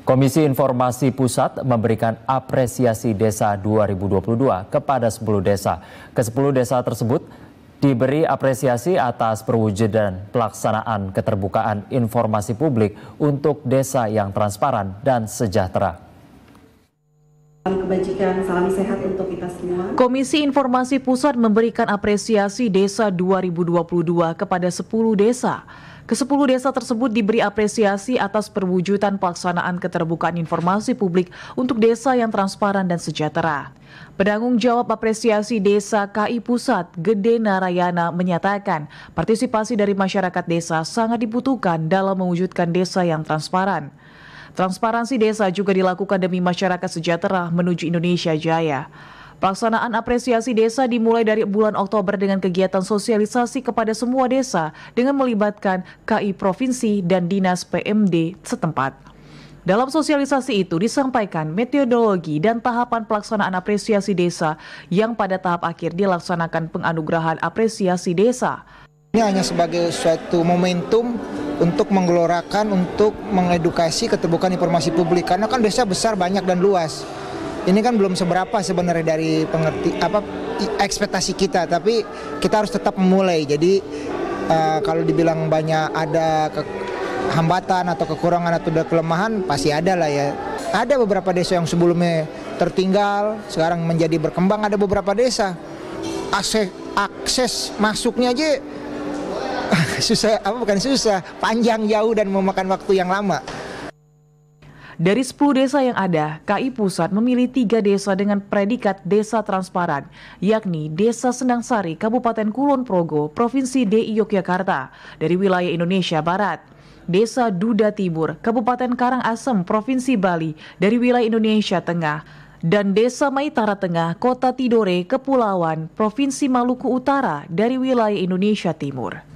Komisi Informasi Pusat memberikan apresiasi desa 2022 kepada 10 desa. Ke-10 desa tersebut diberi apresiasi atas perwujudan pelaksanaan keterbukaan informasi publik untuk desa yang transparan dan sejahtera. Salam kebajikan, salam sehat untuk kita semua. Komisi Informasi Pusat memberikan apresiasi Desa 2022 kepada 10 desa. Kesepuluh desa tersebut diberi apresiasi atas perwujudan pelaksanaan keterbukaan informasi publik untuk desa yang transparan dan sejahtera. Penanggung jawab apresiasi desa KI Pusat, Gede Narayana, menyatakan partisipasi dari masyarakat desa sangat dibutuhkan dalam mewujudkan desa yang transparan. Transparansi desa juga dilakukan demi masyarakat sejahtera menuju Indonesia Jaya. Pelaksanaan apresiasi desa dimulai dari bulan Oktober dengan kegiatan sosialisasi kepada semua desa dengan melibatkan KI Provinsi dan Dinas PMD setempat. Dalam sosialisasi itu disampaikan metodologi dan tahapan pelaksanaan apresiasi desa yang pada tahap akhir dilaksanakan penganugerahan apresiasi desa. Ini hanya sebagai suatu momentum untuk menggelorakan, untuk mengedukasi keterbukaan informasi publik. Karena kan desa besar, banyak dan luas. Ini kan belum seberapa sebenarnya dari pengerti apa ekspektasi kita, tapi kita harus tetap memulai. Jadi uh, kalau dibilang banyak ada ke hambatan atau kekurangan atau ada kelemahan pasti ada lah ya. Ada beberapa desa yang sebelumnya tertinggal, sekarang menjadi berkembang. Ada beberapa desa akses akses masuknya aja susah apa bukan susah, panjang jauh dan memakan waktu yang lama. Dari 10 desa yang ada, KI Pusat memilih tiga desa dengan predikat desa transparan, yakni Desa Senangsari, Kabupaten Kulon Progo, Provinsi DI Yogyakarta, dari wilayah Indonesia Barat. Desa Duda Timur, Kabupaten Karangasem, Provinsi Bali, dari wilayah Indonesia Tengah, dan Desa Maitara Tengah, Kota Tidore, Kepulauan, Provinsi Maluku Utara, dari wilayah Indonesia Timur.